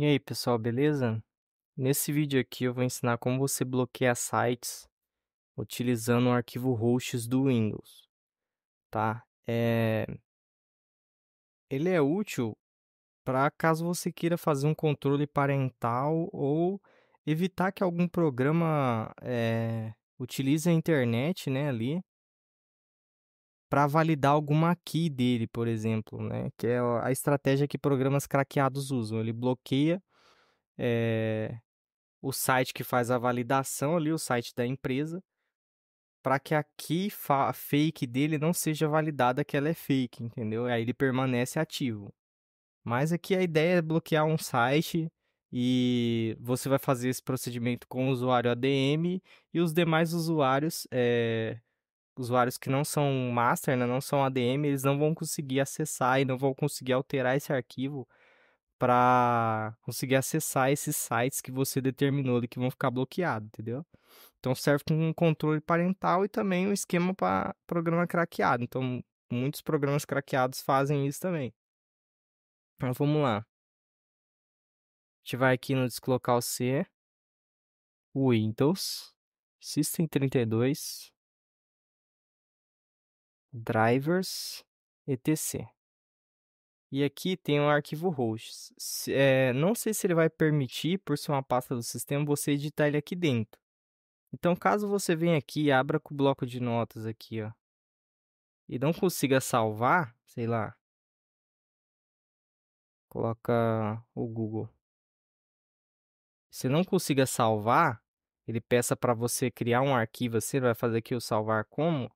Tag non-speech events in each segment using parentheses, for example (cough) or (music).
E aí, pessoal, beleza? Nesse vídeo aqui eu vou ensinar como você bloquear sites utilizando o arquivo hosts do Windows, tá? É... Ele é útil para caso você queira fazer um controle parental ou evitar que algum programa é... utilize a internet, né, ali, para validar alguma key dele, por exemplo, né? que é a estratégia que programas craqueados usam. Ele bloqueia é, o site que faz a validação ali, o site da empresa, para que a key fake dele não seja validada que ela é fake, entendeu? Aí ele permanece ativo. Mas aqui a ideia é bloquear um site e você vai fazer esse procedimento com o usuário ADM e os demais usuários é, usuários que não são master, né, não são ADM, eles não vão conseguir acessar e não vão conseguir alterar esse arquivo para conseguir acessar esses sites que você determinou que vão ficar bloqueados, entendeu? Então serve com um controle parental e também um esquema para programa craqueado. Então muitos programas craqueados fazem isso também. Então vamos lá. A gente vai aqui no deslocal C, Windows, System 32, drivers, etc. E aqui tem um arquivo hosts. É, não sei se ele vai permitir, por ser uma pasta do sistema, você editar ele aqui dentro. Então, caso você venha aqui, abra com o bloco de notas aqui, ó, e não consiga salvar, sei lá, coloca o Google. Se não consiga salvar, ele peça para você criar um arquivo assim, vai fazer aqui o salvar como.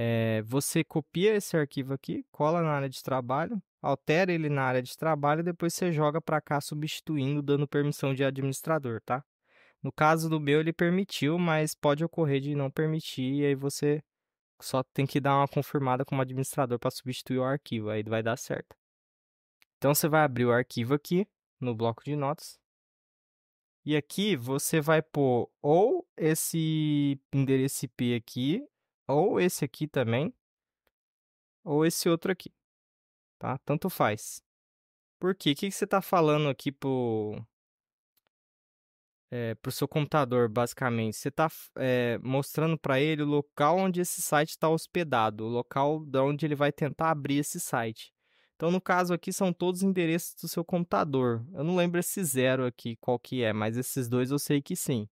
É, você copia esse arquivo aqui, cola na área de trabalho, altera ele na área de trabalho e depois você joga para cá substituindo, dando permissão de administrador, tá? No caso do meu, ele permitiu, mas pode ocorrer de não permitir, e aí você só tem que dar uma confirmada como administrador para substituir o arquivo, aí vai dar certo. Então você vai abrir o arquivo aqui no bloco de notas. E aqui você vai pôr ou esse endereço IP aqui ou esse aqui também, ou esse outro aqui, tá? Tanto faz. Por quê? O que você está falando aqui pro, é, pro seu computador, basicamente? Você está é, eh, mostrando para ele o local onde esse site está hospedado, o local de onde ele vai tentar abrir esse site. Então, no caso aqui, são todos os endereços do seu computador. Eu não lembro esse zero aqui, qual que é, mas esses dois eu sei que sim.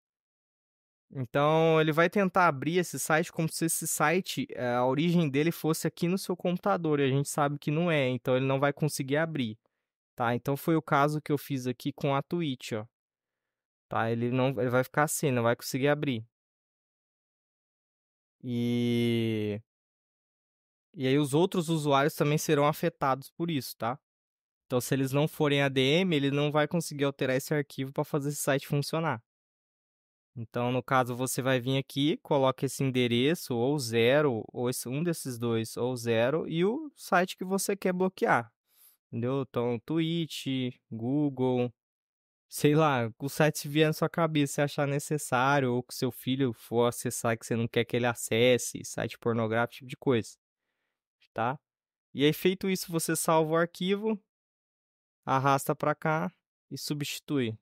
Então, ele vai tentar abrir esse site como se esse site, eh, a origem dele fosse aqui no seu computador, e a gente sabe que não é, então ele não vai conseguir abrir, tá? Então, foi o caso que eu fiz aqui com a Twitch, ó. Tá? Ele, não, ele vai ficar assim, não vai conseguir abrir. E... E aí os outros usuários também serão afetados por isso, tá? Então, se eles não forem ADM, ele não vai conseguir alterar esse arquivo para fazer esse site funcionar. Então, no caso, você vai vir aqui, coloca esse endereço ou zero, ou esse, um desses dois, ou zero, e o site que você quer bloquear. Entendeu? Então, Twitch, Google, (laughs) sei lá, o site se vier na sua cabeça, você achar necessário, ou que seu filho for acessar que você não quer que ele acesse, site pornográfico, tipo de coisa. Tá? E aí, feito isso, você salva o arquivo, arrasta para cá e substitui.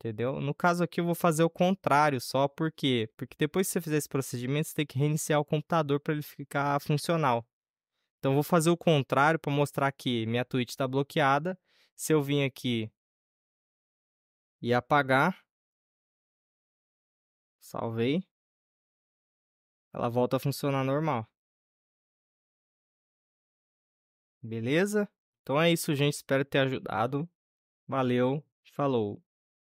Entendeu? No caso aqui, eu vou fazer o contrário só, por quê? Porque depois que você fizer esse procedimento, você tem que reiniciar o computador para ele ficar funcional. Então, vou fazer o contrário para mostrar que minha Twitch está bloqueada. Se eu vim aqui e apagar, salvei, ela volta a funcionar normal. Beleza? Então é isso, gente. Espero ter ajudado. Valeu, falou.